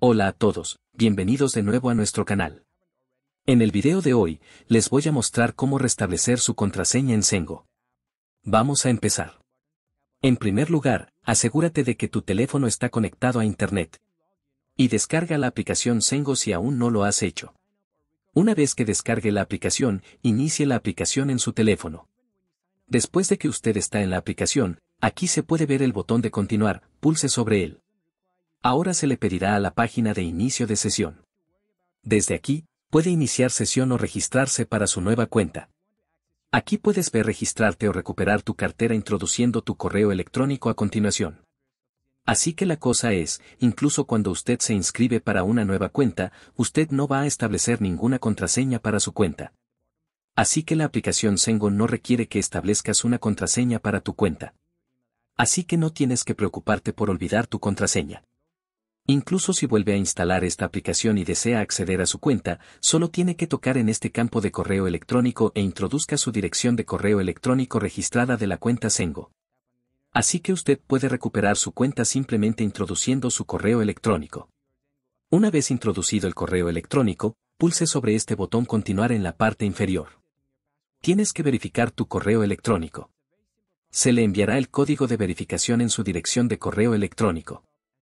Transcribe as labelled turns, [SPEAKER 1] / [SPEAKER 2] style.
[SPEAKER 1] Hola a todos, bienvenidos de nuevo a nuestro canal. En el video de hoy, les voy a mostrar cómo restablecer su contraseña en Sengo. Vamos a empezar. En primer lugar, asegúrate de que tu teléfono está conectado a Internet. Y descarga la aplicación Sengo si aún no lo has hecho. Una vez que descargue la aplicación, inicie la aplicación en su teléfono. Después de que usted está en la aplicación, aquí se puede ver el botón de continuar, pulse sobre él. Ahora se le pedirá a la página de inicio de sesión. Desde aquí, puede iniciar sesión o registrarse para su nueva cuenta. Aquí puedes ver registrarte o recuperar tu cartera introduciendo tu correo electrónico a continuación. Así que la cosa es, incluso cuando usted se inscribe para una nueva cuenta, usted no va a establecer ninguna contraseña para su cuenta. Así que la aplicación Sengo no requiere que establezcas una contraseña para tu cuenta. Así que no tienes que preocuparte por olvidar tu contraseña. Incluso si vuelve a instalar esta aplicación y desea acceder a su cuenta, solo tiene que tocar en este campo de correo electrónico e introduzca su dirección de correo electrónico registrada de la cuenta Sengo. Así que usted puede recuperar su cuenta simplemente introduciendo su correo electrónico. Una vez introducido el correo electrónico, pulse sobre este botón Continuar en la parte inferior. Tienes que verificar tu correo electrónico. Se le enviará el código de verificación en su dirección de correo electrónico.